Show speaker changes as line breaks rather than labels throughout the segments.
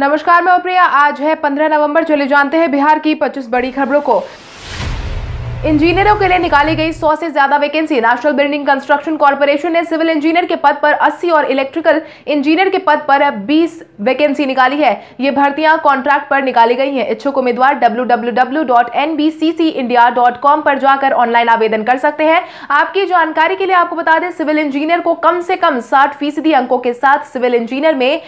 नमस्कार मैं प्रिया आज है 15 नवंबर चले जानते हैं बिहार की 25 बड़ी खबरों को इंजीनियरों के लिए निकाली गई 100 से ज्यादा vacancy national building construction corporation ने सिविल इंजीनियर के पद पर 80 और इलेक्ट्रिकल इंजीनियर के पद पर 20 वैकेंसी निकाली है ये भर्तियां कॉन्ट्रैक्ट पर निकाली गई हैं इच्छुक उम्मीदवार डब्ल्यू पर जाकर ऑनलाइन आवेदन कर सकते हैं आपकी जानकारी के लिए आपको बता दें सिविल इंजीनियर को कम से कम साठ फीसदी अंकों के साथ सिविल इंजीनियर में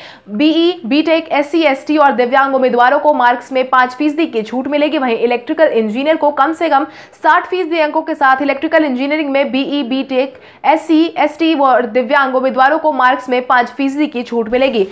बीई बीटेक एस सी और दिव्यांग उम्मीदवारों को मार्क्स में पांच फीसदी की छूट मिलेगी वहीं इलेक्ट्रिकल इंजीनियर को कम से कम साठ फीसदी अंकों के साथ इलेक्ट्रिकल इंजीनियरिंग में BE B tech S C S T व दिव्यांग उम्मीदवारों को मार्क्स में पांच फीसदी की छूट मिलेगी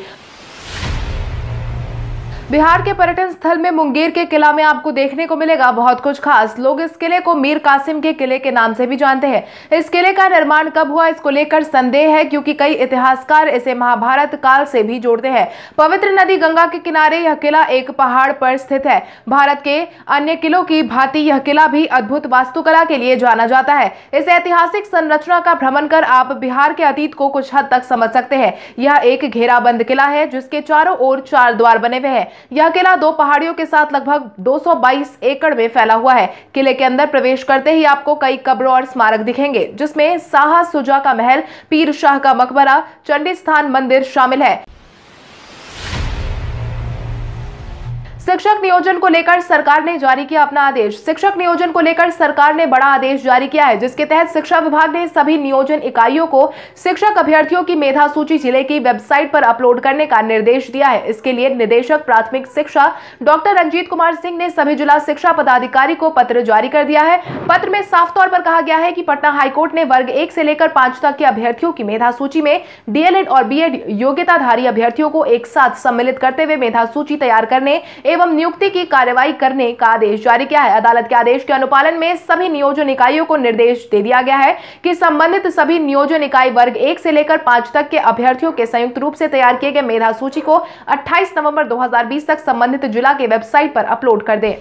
बिहार के पर्यटन स्थल में मुंगेर के किला में आपको देखने को मिलेगा बहुत कुछ खास लोग इस किले को मीर कासिम के किले के नाम से भी जानते हैं इस किले का निर्माण कब हुआ इसको लेकर संदेह है क्योंकि कई इतिहासकार इसे महाभारत काल से भी जोड़ते हैं पवित्र नदी गंगा के किनारे यह किला एक पहाड़ पर स्थित है भारत के अन्य किलों की भांति यह किला भी अद्भुत वास्तुकला के लिए जाना जाता है इस ऐतिहासिक संरचना का भ्रमण कर आप बिहार के अतीत को कुछ हद तक समझ सकते हैं यह एक घेराबंद किला है जिसके चारों ओर चार द्वार बने हुए हैं यह किला दो पहाड़ियों के साथ लगभग 222 एकड़ में फैला हुआ है किले के अंदर प्रवेश करते ही आपको कई कब्रों और स्मारक दिखेंगे जिसमें साहा सुजा का महल पीर शाह का मकबरा चंडी स्थान मंदिर शामिल है शिक्षक नियोजन को लेकर सरकार ने जारी किया अपना आदेश शिक्षक नियोजन को लेकर सरकार ने बड़ा आदेश जारी किया है जिसके तहत शिक्षा विभाग ने सभी नियोजन इकाइयों को शिक्षक अभ्यर्थियों की मेधा सूची जिले की वेबसाइट पर अपलोड करने का निर्देश दिया है इसके लिए निदेशक प्राथमिक शिक्षा डॉक्टर रंजीत कुमार सिंह ने सभी जिला शिक्षा पदाधिकारी को पत्र जारी कर दिया है पत्र में साफ तौर पर कहा गया है की पटना हाईकोर्ट ने वर्ग एक से लेकर पांच तक के अभ्यर्थियों की मेधा सूची में डीएलएड और बी योग्यताधारी अभ्यर्थियों को एक साथ सम्मिलित करते हुए मेधा सूची तैयार करने एवं नियुक्ति की कार्यवाही करने का आदेश जारी किया है अदालत के आदेश के अनुपालन में सभी नियोजन इकाइयों को निर्देश दे दिया गया है कि संबंधित सभी नियोजन इकाई वर्ग एक से लेकर पांच तक के अभ्यर्थियों के संयुक्त रूप से तैयार किए गए मेधा सूची को अट्ठाईस नवम्बर दो तक संबंधित जिला के वेबसाइट पर अपलोड कर दें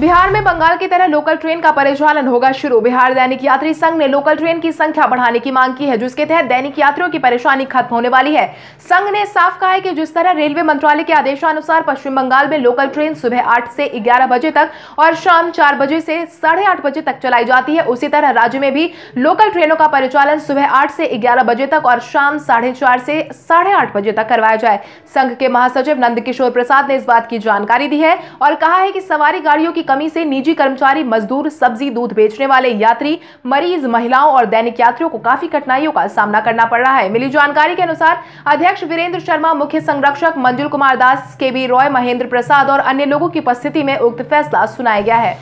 बिहार में बंगाल की तरह लोकल ट्रेन का परिचालन होगा शुरू बिहार दैनिक यात्री संघ ने लोकल ट्रेन की संख्या बढ़ाने की मांग की है जिसके तहत दैनिक यात्रियों की परेशानी खत्म होने वाली है संघ ने साफ कहा है कि जिस तरह रेलवे मंत्रालय के आदेशानुसार पश्चिम बंगाल में लोकल ट्रेन सुबह आठ से ग्यारह बजे तक और शाम चार बजे से साढ़े आठ बजे तक चलाई जाती है उसी तरह राज्य में भी लोकल ट्रेनों का परिचालन सुबह आठ से ग्यारह बजे तक और शाम साढ़े चार से साढ़े आठ बजे तक करवाया जाए संघ के महासचिव नंद प्रसाद ने इस बात की जानकारी दी है और कहा है कि सवारी गाड़ियों की की कमी से निजी कर्मचारी मजदूर सब्जी दूध बेचने वाले यात्री मरीज महिलाओं और दैनिक यात्रियों को काफी कठिनाइयों का सामना करना पड़ रहा है मिली जानकारी के अनुसार अध्यक्ष वीरेंद्र शर्मा मुख्य संरक्षक मंजुल कुमार दास के रॉय महेंद्र प्रसाद और अन्य लोगों की उपस्थिति में उक्त फैसला सुनाया गया है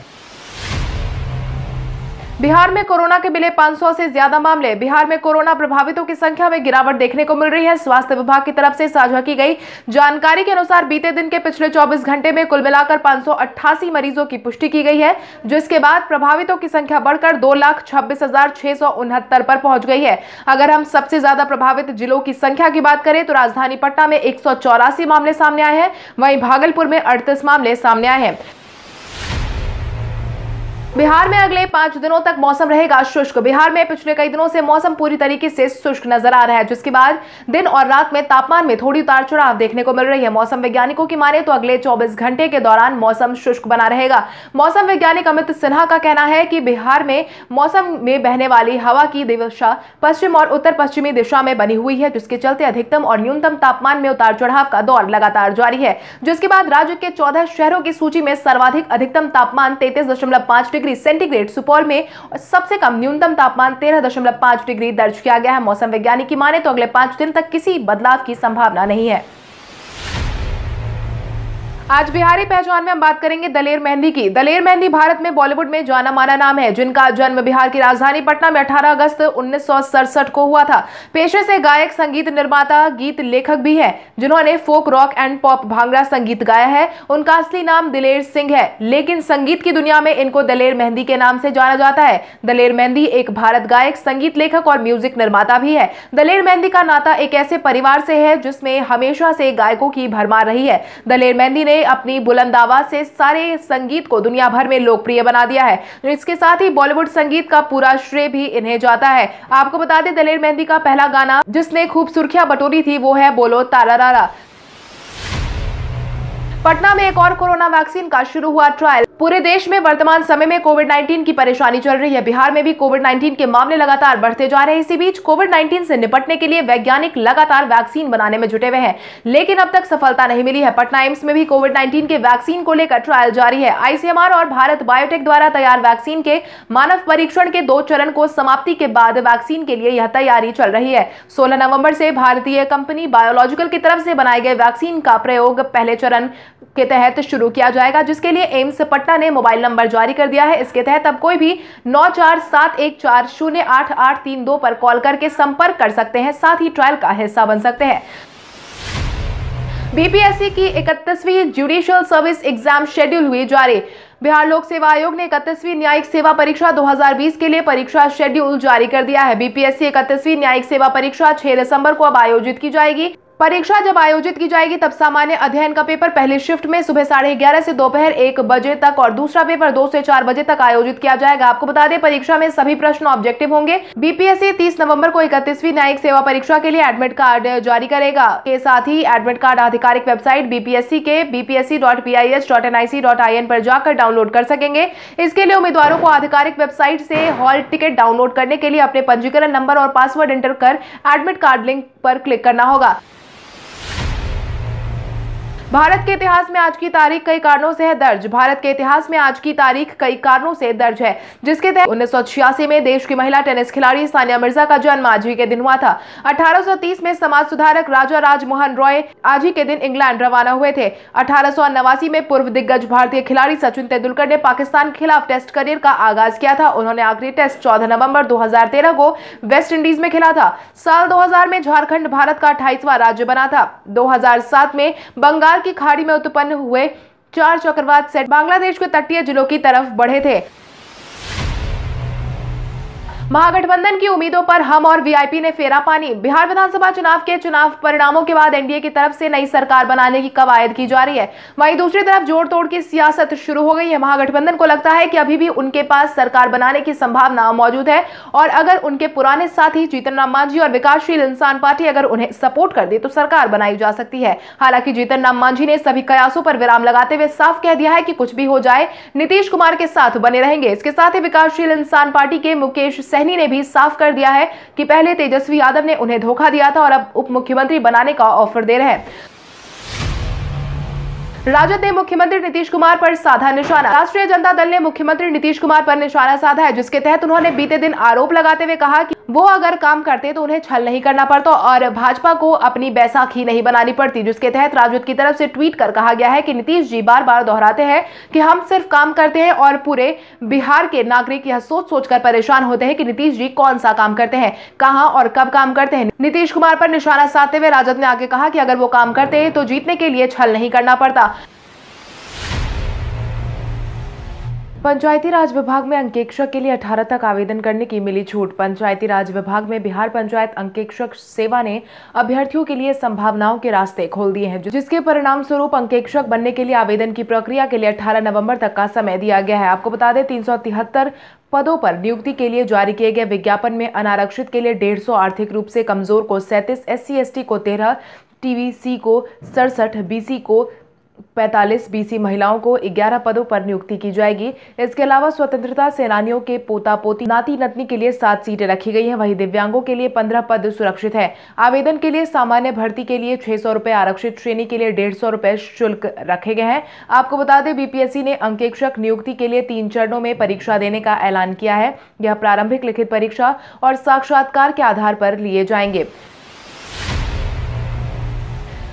बिहार में कोरोना के मिले 500 से ज्यादा मामले बिहार में कोरोना प्रभावितों की संख्या में गिरावट देखने को मिल रही है स्वास्थ्य विभाग की तरफ से साझा की गई जानकारी के अनुसार बीते दिन के पिछले 24 घंटे में कुल मिलाकर 588 मरीजों की पुष्टि की गई है जिसके बाद प्रभावितों की संख्या बढ़कर दो लाख छब्बीस हजार छह सौ उनहत्तर पर पहुंच गई है अगर हम सबसे ज्यादा प्रभावित जिलों की संख्या की बात करें तो राजधानी पटना में एक मामले सामने आए हैं वहीं भागलपुर में अड़तीस मामले सामने आए हैं बिहार में अगले पांच दिनों तक मौसम रहेगा शुष्क बिहार में पिछले कई दिनों से मौसम पूरी तरीके से शुष्क नजर आ रहा है जिसके बाद दिन और रात में तापमान में थोड़ी उतार चढ़ाव देखने को मिल रही है मौसम वैज्ञानिकों की माने तो अगले 24 घंटे के दौरान मौसम शुष्क बना रहेगा मौसम वैज्ञानिक अमित सिन्हा का कहना है कि बिहार में मौसम में बहने वाली हवा की दिशा पश्चिम और उत्तर पश्चिमी दिशा में बनी हुई है जिसके चलते अधिकतम और न्यूनतम तापमान में उतार चढ़ाव का दौर लगातार जारी है जिसके बाद राज्य के चौदह शहरों की सूची में सर्वाधिक अधिकतम तापमान तैतीस दशमलव पांच डिग्री सेंटीग्रेड सुपौल में सबसे कम न्यूनतम तापमान तेरह दशमलव पांच डिग्री दर्ज किया गया है मौसम वैज्ञानिक की माने तो अगले पांच दिन तक किसी बदलाव की संभावना नहीं है आज बिहारी पहचान में हम बात करेंगे दलेर मेहंदी की दलेर मेहंदी भारत में बॉलीवुड में जाना माना नाम है जिनका जन्म बिहार की राजधानी पटना में 18 अगस्त उन्नीस को हुआ था पेशे से गायक संगीत निर्माता गीत लेखक भी हैं जिन्होंने folk rock and pop bhangra संगीत गाया है उनका असली नाम दिलेर सिंह है लेकिन संगीत की दुनिया में इनको दलेर मेहंदी के नाम से जाना जाता है दलेर मेहंदी एक भारत गायक संगीत लेखक और म्यूजिक निर्माता भी है दलेर मेहंदी का नाता एक ऐसे परिवार से है जिसमें हमेशा से गायकों की भरमार रही है दलेर मेहंदी ने ने अपनी बुलंद आवाज से सारे संगीत को दुनिया भर में लोकप्रिय बना दिया है तो इसके साथ ही बॉलीवुड संगीत का पूरा श्रेय भी इन्हें जाता है आपको बता दें दलेर मेहंदी का पहला गाना जिसने खूब सुर्खियां बटोरी थी वो है बोलो तारा रारा पटना में एक और कोरोना वैक्सीन का शुरू हुआ ट्रायल पूरे देश में वर्तमान समय में कोविड 19 की परेशानी चल रही है बिहार में भी कोविड 19 के मामले लगातार बढ़ते जा रहे हैं इसी बीच कोविड 19 से निपटने के लिए वैज्ञानिक लगातार वैक्सीन बनाने में जुटे हुए हैं लेकिन अब तक सफलता नहीं मिली है पटना एम्स में भी कोविड नाइन्टीन के वैक्सीन को लेकर ट्रायल जारी है आईसीएमआर और भारत बायोटेक द्वारा तैयार वैक्सीन के मानव परीक्षण के दो चरण को समाप्ति के बाद वैक्सीन के लिए यह तैयारी चल रही है सोलह नवम्बर से भारतीय कंपनी बायोलॉजिकल की तरफ से बनाए गए वैक्सीन का प्रयोग पहले चरण के तहत शुरू किया जाएगा जिसके लिए एम्स पटना ने मोबाइल नंबर जारी कर दिया है इसके तहत अब कोई भी नौ चार सात एक चार शून्य आठ आठ तीन दो पर कॉल करके संपर्क कर सकते हैं साथ ही ट्रायल का हिस्सा बन सकते हैं बीपीएससी की इकतीसवीं जुडिशियल सर्विस एग्जाम शेड्यूल हुई जारी बिहार लोक सेवा आयोग ने इकतीसवीं न्यायिक सेवा परीक्षा 2020 के लिए परीक्षा शेड्यूल जारी कर दिया है बीपीएससी इकतीसवीं न्यायिक सेवा परीक्षा 6 दिसंबर को अब आयोजित की जाएगी परीक्षा जब आयोजित की जाएगी तब सामान्य अध्ययन का पेपर पहले शिफ्ट में सुबह साढ़े ग्यारह से दोपहर एक बजे तक और दूसरा पेपर दो से चार बजे तक आयोजित किया जाएगा आपको बता दें परीक्षा में सभी प्रश्न ऑब्जेक्टिव होंगे बीपीएससी तीस नवम्बर को इकतीसवीं न्यायिक सेवा परीक्षा के लिए एडमिट कार्ड जारी करेगा के साथ ही एडमिट कार्ड आधिकारिक वेबसाइट बीपीएससी के BPSC dot P I S dot N I C dot I N पर जाकर डाउनलोड कर सकेंगे इसके लिए उम्मीदवारों को आधिकारिक वेबसाइट से हॉल टिकट डाउनलोड करने के लिए अपने पंजीकरण नंबर और पासवर्ड एंटर कर एडमिट कार्ड लिंक पर क्लिक करना होगा भारत के इतिहास में आज की तारीख कई कारणों से है दर्ज भारत के इतिहास में आज की तारीख कई कारणों से दर्ज है जिसके तहत उन्नीस में देश की महिला टेनिस खिलाड़ी सानिया मिर्जा का जन्म आज ही के दिन हुआ था 1830 में समाज सुधारक राजा राज मोहन रॉय आज ही के दिन इंग्लैंड रवाना हुए थे अठारह में पूर्व दिग्गज भारतीय खिलाड़ी सचिन तेंदुलकर ने पाकिस्तान के खिलाफ टेस्ट करियर का आगाज किया था उन्होंने आखिरी टेस्ट चौदह नवम्बर दो को वेस्ट इंडीज में खेला था साल दो में झारखंड भारत का अठाईसवा राज्य बना था दो में बंगाल की खाड़ी में उत्पन्न हुए चार चक्रवात सेट बांग्लादेश के तटीय जिलों की तरफ बढ़े थे महागठबंधन की उम्मीदों पर हम और वीआईपी ने फेरा पानी बिहार विधानसभा चुनाव के चुनाव परिणामों के बाद एनडीए की तरफ से नई सरकार बनाने की कवायद की जा रही है वहीं दूसरी तरफ जोड़ तोड़ की सियासत शुरू हो गई है महागठबंधन को लगता है कि अभी भी उनके पास सरकार बनाने की संभावना मौजूद है और अगर उनके पुराने साथी जीतन राम मांझी और विकासशील इंसान पार्टी अगर उन्हें सपोर्ट कर दे तो सरकार बनाई जा सकती है हालांकि जीतन राम मांझी ने सभी कयासों पर विराम लगाते हुए साफ कह दिया है कि कुछ भी हो जाए नीतीश कुमार के साथ बने रहेंगे इसके साथ ही विकासशील इंसान पार्टी के मुकेश सहनी ने भी साफ कर दिया है कि पहले तेजस्वी यादव ने उन्हें धोखा दिया था और अब उप मुख्यमंत्री बनाने का ऑफर दे रहे हैं राजद ने मुख्यमंत्री नीतीश कुमार पर साधा निशाना राष्ट्रीय जनता दल ने मुख्यमंत्री नीतीश कुमार पर निशाना साधा है जिसके तहत उन्होंने बीते दिन आरोप लगाते हुए कहा कि वो अगर काम करते तो उन्हें छल नहीं करना पड़ता और भाजपा को अपनी बैसाखी नहीं बनानी पड़ती जिसके तहत राजद की तरफ से ट्वीट कर कहा गया है कि नीतीश जी बार बार दोहराते हैं कि हम सिर्फ काम करते हैं और पूरे बिहार के नागरिक यह सोच सोच कर परेशान होते हैं कि नीतीश जी कौन सा काम करते हैं कहाँ और कब काम करते हैं नीतीश कुमार पर निशाना साधते हुए राजद ने आगे कहा कि अगर वो काम करते हैं तो जीतने के लिए छल नहीं करना पड़ता पंचायती राज विभाग में अंकेक्षक के लिए 18 तक आवेदन करने की मिली छूट पंचायती राज विभाग में बिहार पंचायत अंकेक्षक सेवा ने अभ्यर्थियों के लिए संभावनाओं के रास्ते खोल दिए हैं जिसके परिणाम स्वरूप अंकेक्षक बनने के लिए आवेदन की प्रक्रिया के लिए 18 नवंबर तक का समय दिया गया है आपको बता दें तीन पदों पर नियुक्ति के लिए जारी किए गए विज्ञापन में अनारक्षित के लिए डेढ़ आर्थिक रूप से कमजोर को सैंतीस एस सी को तेरह टीवीसी को सड़सठ बीसी को 45 बीसी महिलाओं को 11 पदों पर नियुक्ति की जाएगी इसके अलावा स्वतंत्रता सेनानियों के पोता पोती नाती नतनी के लिए सात सीटें रखी गई हैं वहीं दिव्यांगों के लिए पंद्रह पद सुरक्षित हैं आवेदन के लिए सामान्य भर्ती के लिए छह सौ आरक्षित श्रेणी के लिए डेढ़ सौ रुपये शुल्क रखे गए हैं आपको बता दें बीपीएससी ने अंकेक्षक नियुक्ति के लिए तीन चरणों में परीक्षा देने का ऐलान किया है यह प्रारंभिक लिखित परीक्षा और साक्षात्कार के आधार पर लिए जाएंगे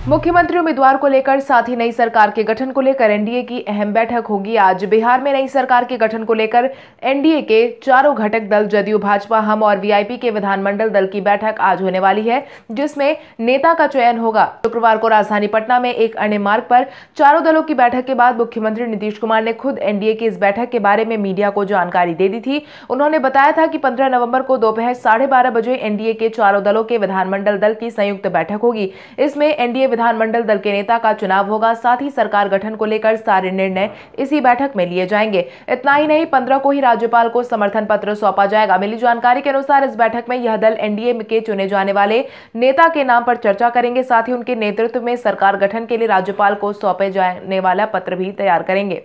मुख्यमंत्री उम्मीदवार को लेकर साथ ही नई सरकार के गठन को लेकर एनडीए की अहम बैठक होगी आज बिहार में नई सरकार के गठन को लेकर एनडीए के चारों घटक दल जदयू भाजपा हम और वीआईपी के विधानमंडल दल की बैठक आज होने वाली है जिसमें नेता का चयन होगा शुक्रवार को राजधानी पटना में एक अन्य मार्ग पर चारों दलों की बैठक के बाद मुख्यमंत्री नीतीश कुमार ने खुद एनडीए की इस बैठक के बारे में मीडिया को जानकारी दे दी थी उन्होंने बताया था की पंद्रह नवम्बर को दोपहर साढ़े बजे एनडीए के चारों दलों के विधानमंडल दल की संयुक्त बैठक होगी इसमें एनडीए विधानमंडल दल के नेता का चुनाव होगा साथ ही सरकार गठन को लेकर सारे निर्णय इसी बैठक में लिए जाएंगे इतना ही नहीं पंद्रह को ही राज्यपाल को समर्थन पत्र सौंपा जाएगा मिली जानकारी के अनुसार इस बैठक में यह दल एनडीए के चुने जाने वाले नेता के नाम पर चर्चा करेंगे साथ ही उनके नेतृत्व में सरकार गठन के लिए राज्यपाल को सौंपे जाने वाला पत्र भी तैयार करेंगे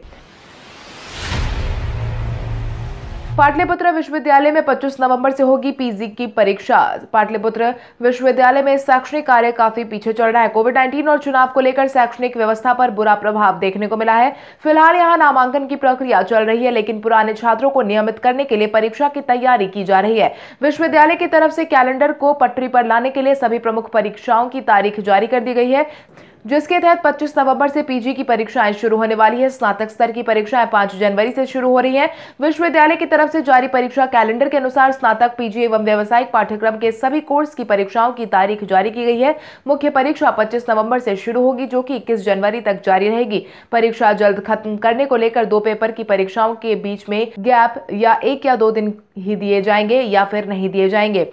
पाटलिपुत्र विश्वविद्यालय में 25 नवंबर से होगी पीजी की परीक्षा पाटलिपुत्र विश्वविद्यालय में शैक्षणिक कार्य काफी पीछे चल रहा है कोविड 19 और चुनाव को लेकर शैक्षणिक व्यवस्था पर बुरा प्रभाव देखने को मिला है फिलहाल यहां नामांकन की प्रक्रिया चल रही है लेकिन पुराने छात्रों को नियमित करने के लिए परीक्षा की तैयारी की जा रही है विश्वविद्यालय की तरफ से कैलेंडर को पटरी पर लाने के लिए सभी प्रमुख परीक्षाओं की तारीख जारी कर दी गई है जिसके तहत 25 नवंबर से पीजी की परीक्षाएं शुरू होने वाली है स्नातक स्तर की परीक्षाएं 5 जनवरी से शुरू हो रही हैं विश्वविद्यालय की तरफ से जारी परीक्षा कैलेंडर के अनुसार स्नातक पीजी एवं व्यावसायिक पाठ्यक्रम के सभी कोर्स की परीक्षाओं की तारीख जारी की गई है मुख्य परीक्षा पच्चीस नवम्बर से शुरू होगी जो की इक्कीस जनवरी तक जारी रहेगी परीक्षा जल्द खत्म करने को लेकर दो पेपर की परीक्षाओं के बीच में गैप या एक या दो दिन ही दिए जाएंगे या फिर नहीं दिए जाएंगे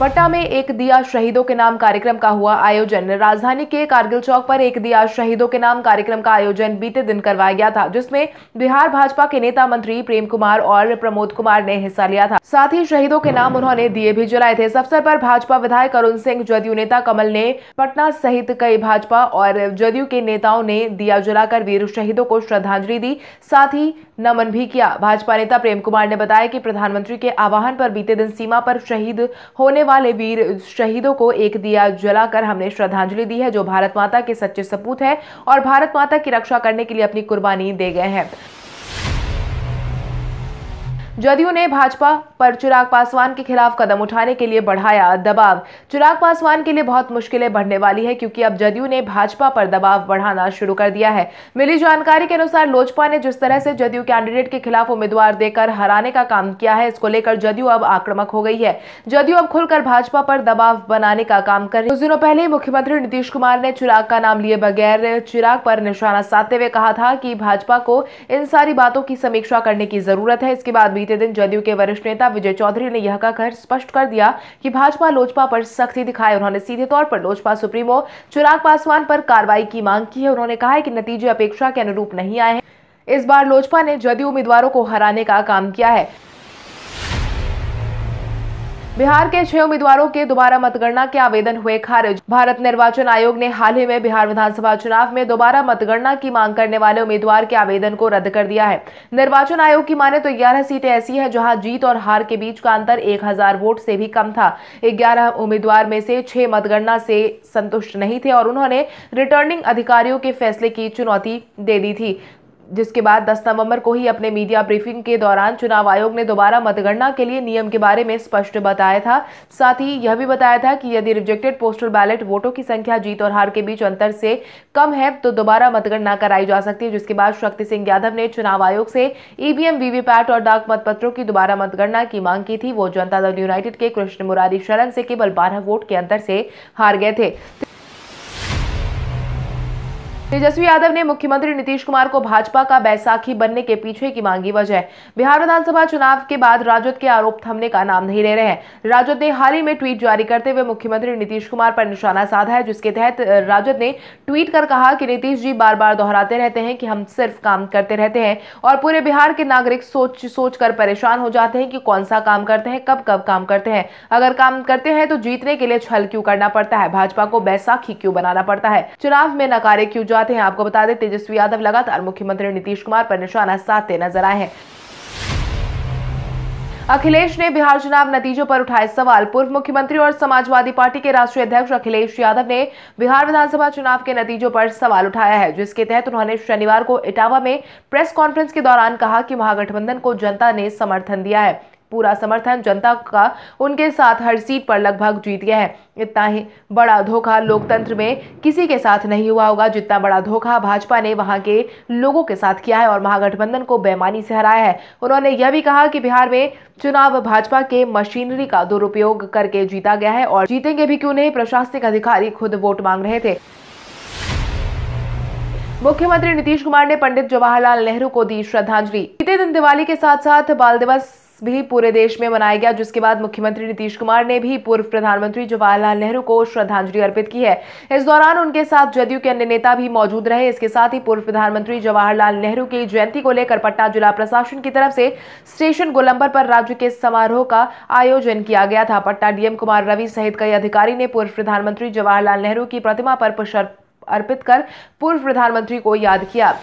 पटना में एक दिया शहीदों के नाम कार्यक्रम का हुआ आयोजन राजधानी के कारगिल चौक पर एक दिया शहीदों के नाम कार्यक्रम का आयोजन बीते दिन करवाया गया था जिसमें बिहार भाजपा के नेता मंत्री प्रेम कुमार और प्रमोद कुमार ने हिस्सा लिया था साथ ही शहीदों के नाम उन्होंने दिए भी जलाए थे इस अवसर पर भाजपा विधायक अरुण सिंह जदयू नेता कमल ने पटना सहित कई भाजपा और जदयू के नेताओं ने दिया जलाकर वीर शहीदों को श्रद्धांजलि दी साथ ही नमन भी किया भाजपा नेता प्रेम कुमार ने बताया कि प्रधानमंत्री के आह्वान पर बीते दिन सीमा पर शहीद होने वाले वीर शहीदों को एक दिया जलाकर हमने श्रद्धांजलि दी है जो भारत माता के सच्चे सपूत है और भारत माता की रक्षा करने के लिए अपनी कुर्बानी दे गए हैं जदयू ने भाजपा पर चिराग पासवान के खिलाफ कदम उठाने के लिए बढ़ाया दबाव चिराग पासवान के लिए बहुत मुश्किलें बढ़ने वाली है क्योंकि अब जदयू ने भाजपा पर दबाव बढ़ाना शुरू कर दिया है मिली जानकारी के अनुसार लोजपा ने जिस तरह से जदयू कैंडिडेट के खिलाफ उम्मीदवार देकर हराने का काम किया है इसको लेकर जदयू अब आक्रमक हो गई है जदयू अब खुलकर भाजपा पर दबाव बनाने का काम कर रही कुछ दिनों पहले मुख्यमंत्री नीतीश कुमार ने चिराग का नाम लिए बगैर चिराग पर निशाना साधते हुए कहा था कि भाजपा को इन सारी बातों की समीक्षा करने की जरूरत है इसके बाद भी बीते दिन जदयू के वरिष्ठ नेता विजय चौधरी ने यह कहकर स्पष्ट कर दिया कि भाजपा लोजपा पर सख्ती दिखाए उन्होंने सीधे तौर पर लोजपा सुप्रीमो चिराग पासवान पर कार्रवाई की मांग की है उन्होंने कहा है कि नतीजे अपेक्षा के अनुरूप नहीं आए हैं इस बार लोजपा ने जदयू उम्मीदवारों को हराने का काम किया है बिहार के छह उम्मीदवारों के दोबारा मतगणना के आवेदन हुए खारिज भारत निर्वाचन आयोग ने हाल ही में बिहार विधानसभा चुनाव में दोबारा मतगणना की मांग करने वाले उम्मीदवार के आवेदन को रद्द कर दिया है निर्वाचन आयोग की माने तो ग्यारह सीटें ऐसी हैं जहां जीत और हार के बीच का अंतर एक हजार वोट से भी कम था ग्यारह उम्मीदवार में से छह मतगणना से संतुष्ट नहीं थे और उन्होंने रिटर्निंग अधिकारियों के फैसले की चुनौती दे दी थी जिसके बाद 10 नवंबर को ही अपने मीडिया ब्रीफिंग के दौरान चुनाव आयोग ने दोबारा मतगणना के लिए नियम के बारे में स्पष्ट बताया था साथ ही यह भी बताया था कि यदि रिजेक्टेड पोस्टल बैलेट वोटों की संख्या जीत और हार के बीच अंतर से कम है तो दोबारा मतगणना कराई जा सकती है जिसके बाद शक्ति सिंह यादव ने चुनाव आयोग से ईवीएम e वीवीपैट और डाक मतपत्रों की दोबारा मतगणना की मांग की थी वो जनता दल यूनाइटेड के कृष्ण मुरारी शरण से केवल बारह वोट के अंतर से हार गए थे तेजस्वी यादव ने मुख्यमंत्री नीतीश कुमार को भाजपा का बैसाखी बनने के पीछे की मांगी वजह बिहार विधानसभा चुनाव के बाद राजद के आरोप थमने का नाम नहीं ले रहे हैं राजद ने हाल ही में ट्वीट जारी करते हुए मुख्यमंत्री नीतीश कुमार पर निशाना साधा है जिसके तहत राजद ने ट्वीट कर कहा कि नीतीश जी बार बार दोहराते रहते हैं कि हम सिर्फ काम करते रहते हैं और पूरे बिहार के नागरिक सोच सोच कर परेशान हो जाते हैं कि कौन सा काम करते हैं कब कब काम करते हैं अगर काम करते हैं तो जीतने के लिए छल क्यों करना पड़ता है भाजपा को बैसाखी क्यों बनाना पड़ता है चुनाव में नकारे क्यों चाहते हैं आपको बता दें तेजस्वी यादव लगातार मुख्यमंत्री नीतीश कुमार पर निशाना साधते नजर आए हैं अखिलेश ने बिहार चुनाव नतीजों पर उठाए सवाल पूर्व मुख्यमंत्री और समाजवादी पार्टी के राष्ट्रीय अध्यक्ष अखिलेश यादव ने बिहार विधानसभा चुनाव के नतीजों पर सवाल उठाया है जिसके तहत उन्होंने शनिवार को इटावा में प्रेस कॉन्फ्रेंस के दौरान कहा कि महागठबंधन को जनता ने समर्थन दिया है पूरा समर्थन जनता का उनके साथ हर सीट पर लगभग जीत गया है इतना ही बड़ा धोखा लोकतंत्र में किसी के साथ नहीं हुआ होगा जितना बड़ा धोखा भाजपा ने वहां के लोगों के साथ किया है और महागठबंधन को बेमानी से हराया है उन्होंने यह भी कहा कि बिहार में चुनाव भाजपा के मशीनरी का दुरुपयोग करके जीता गया है और जीतेंगे भी क्यों नहीं प्रशासनिक अधिकारी खुद वोट मांग रहे थे मुख्यमंत्री नीतीश कुमार ने पंडित जवाहरलाल नेहरू को दी श्रद्धांजलि बीते दिन दिवाली के साथ साथ बाल दिवस भी पूरे देश में मनाया गया जिसके बाद मुख्यमंत्री नीतीश कुमार ने भी पूर्व प्रधानमंत्री जवाहरलाल नेहरू को श्रद्धांजलि अर्पित की है इस दौरान उनके साथ जदयू के अन्य नेता भी मौजूद रहे इसके साथ ही पूर्व प्रधानमंत्री जवाहरलाल नेहरू की जयंती को लेकर पटना जिला प्रशासन की तरफ से स्टेशन गोलंबर पर राज्य के समारोह का आयोजन किया गया था पटना डीएम कुमार रवि सहित कई अधिकारी ने पूर्व प्रधानमंत्री जवाहरलाल नेहरू की प्रतिमा पर पुष्प अर्पित कर पूर्व प्रधानमंत्री को याद किया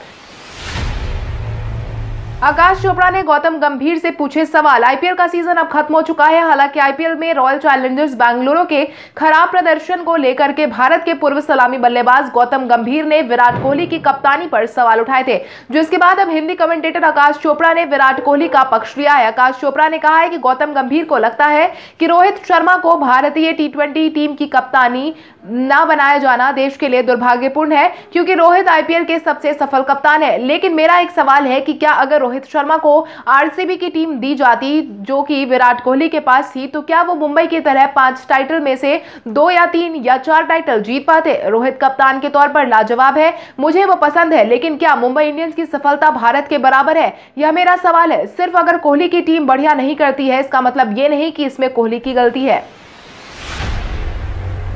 आकाश चोपड़ा ने गौतम गंभीर से पूछे सवाल आईपीएल का सीजन अब खत्म हो चुका है हालांकि आईपीएल में रॉयल चैलेंजर्स बैंगलोर के खराब प्रदर्शन को लेकर के भारत के पूर्व सलामी बल्लेबाज गौतम गंभीर ने विराट कोहली की कप्तानी पर सवाल उठाए थे जिसके बाद अब हिंदी कमेंटेटर आकाश चोपड़ा ने विराट कोहली का पक्ष लिया है आकाश चोपड़ा ने कहा है कि गौतम गंभीर को लगता है कि रोहित शर्मा को भारतीय टी टीम की कप्तानी ना बनाया जाना देश के लिए दुर्भाग्यपूर्ण है क्योंकि रोहित आईपीएल के सबसे सफल कप्तान है लेकिन मेरा एक सवाल है कि क्या अगर रोहित शर्मा को आरसीबी की टीम दी जाती जो कि विराट कोहली के पास थी तो क्या वो मुंबई की तरह पांच टाइटल में से दो या तीन या चार टाइटल जीत पाते रोहित कप्तान के तौर पर लाजवाब है मुझे वो पसंद है लेकिन क्या मुंबई इंडियंस की सफलता भारत के बराबर है यह मेरा सवाल है सिर्फ अगर कोहली की टीम बढ़िया नहीं करती है इसका मतलब ये नहीं कि इसमें कोहली की गलती है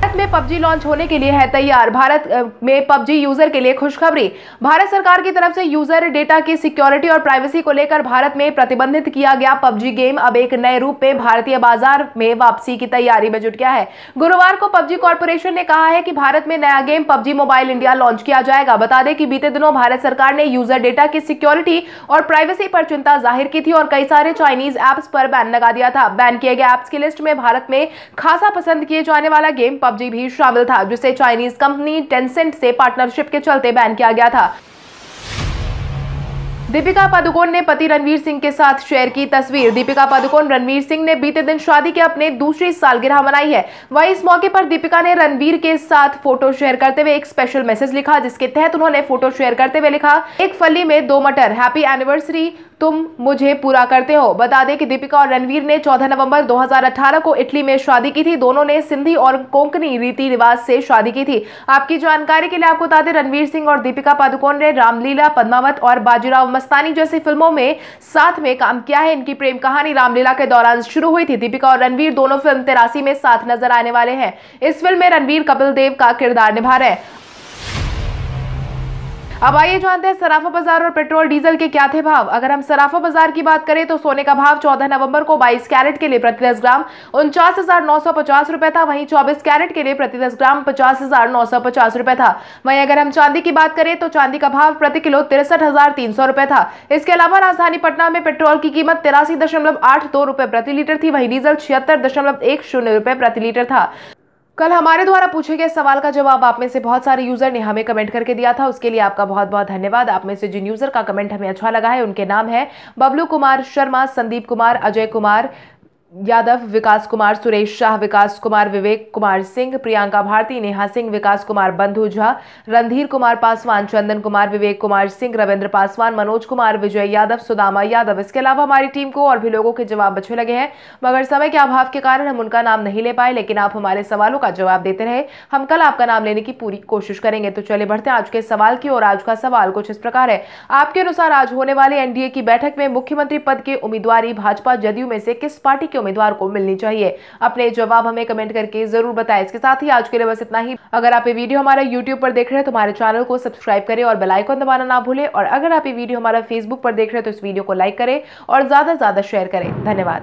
भारत में पबजी लॉन्च होने के लिए है तैयार भारत में पबजी यूजर के लिए खुशखबरी भारत सरकार की तरफ से यूजर डेटा की सिक्योरिटी और प्राइवेसी को लेकर भारत में प्रतिबंधित किया गया पबजी गेम अब एक नए रूप में भारतीय बाजार में वापसी की तैयारी में जुट गया है गुरुवार को पबजी कॉरपोरेशन ने कहा है की भारत में नया game PUBG mobile India launch किया जाएगा बता दें कि बीते दिनों भारत सरकार ने यूजर डेटा की सिक्योरिटी और प्राइवेसी पर चिंता जाहिर की थी और कई सारे चाइनीज एप्स पर बैन लगा दिया था बैन किए गए एप्स की लिस्ट में भारत में खासा पसंद किए जाने वाला गेम पबजी भी शामिल था जिसे चाइनीज कंपनी टेंसेंट से पार्टनरशिप के चलते बैन किया गया था दीपिका पादुकोण ने पति रणवीर सिंह के साथ शेयर की तस्वीर दीपिका पादुकोण रणवीर सिंह ने बीते दिन शादी के अपने दूसरी सालगिरह मनाई है वहीं इस मौके पर दीपिका ने रणवीर के साथ फोटो शेयर करते हुए एक स्पेशल मैसेज लिखा जिसके तहत उन्होंने फोटो शेयर करते हुए लिखा एक फली में दो मटर हैप्पी एनिवर्सरी तुम मुझे पूरा करते हो बता दें कि दीपिका और रणवीर ने 14 नवंबर 2018 को इटली में शादी की थी दोनों ने सिंधी और कोंकणी रीति रिवाज से शादी की थी आपकी जानकारी के लिए आपको बता दें रणवीर सिंह और दीपिका पादुकोण ने रामलीला पद्मावत और बाजीराव मस्तानी जैसी फिल्मों में साथ में काम किया है इनकी प्रेम कहानी रामलीला के दौरान शुरू हुई थी दीपिका और रणवीर दोनों फिल्म तेरासी में साथ नजर आने वाले हैं इस फिल्म में रणवीर कपिल देव का किरदार निभा रहे हैं अब आइए जानते हैं सराफा बाजार और पेट्रोल डीजल के क्या थे भाव अगर हम सराफा बाजार की बात करें तो सोने का भाव 14 नवंबर को 22 कैरेट के लिए प्रति दस ग्राम उनचास रुपए था वहीं 24 कैरेट के लिए प्रति दस ग्राम पचास रुपए था वहीं अगर हम चांदी की बात करें तो चांदी का भाव प्रति किलो तिरसठ रुपए था इसके अलावा राजधानी पटना में पेट्रोल की कीमत तिरासी रुपए प्रति लीटर थी वहीं डीजल छिहत्तर रुपए प्रति लीटर था कल हमारे द्वारा पूछे गए सवाल का जवाब आप में से बहुत सारे यूजर ने हमें कमेंट करके दिया था उसके लिए आपका बहुत बहुत धन्यवाद आप में से जिन यूजर का कमेंट हमें अच्छा लगा है उनके नाम है बबलू कुमार शर्मा संदीप कुमार अजय कुमार यादव विकास कुमार सुरेश शाह विकास कुमार विवेक कुमार सिंह प्रियंका भारती नेहा सिंह विकास कुमार बंधु झा रणधीर कुमार पासवान चंदन कुमार विवेक कुमार सिंह रविंद्र पासवान मनोज कुमार विजय यादव सुदामा यादव इसके अलावा हमारी टीम को और भी लोगों के जवाब अच्छे लगे हैं मगर समय के अभाव के कारण हम उनका नाम नहीं ले पाए लेकिन आप हमारे सवालों का जवाब देते रहे हम कल आपका नाम लेने की पूरी कोशिश करेंगे तो चले बढ़ते आज के सवाल की और आज का सवाल कुछ इस प्रकार है आपके अनुसार आज होने वाली एनडीए की बैठक में मुख्यमंत्री पद के उम्मीदवार भाजपा जदयू में से किस पार्टी के उम्मीदवार को मिलनी चाहिए अपने जवाब हमें कमेंट करके जरूर बताएं इसके साथ ही आज के लिए बस इतना ही अगर आप ये वीडियो हमारा यूट्यूब पर देख रहे हैं तो हमारे चैनल को सब्सक्राइब करें और बेलाइकॉन दबाना ना भूलें और अगर आप ये वीडियो हमारा फेसबुक पर देख रहे हैं तो इस वीडियो को लाइक करें और ज़्यादा से ज़्यादा शेयर करें धन्यवाद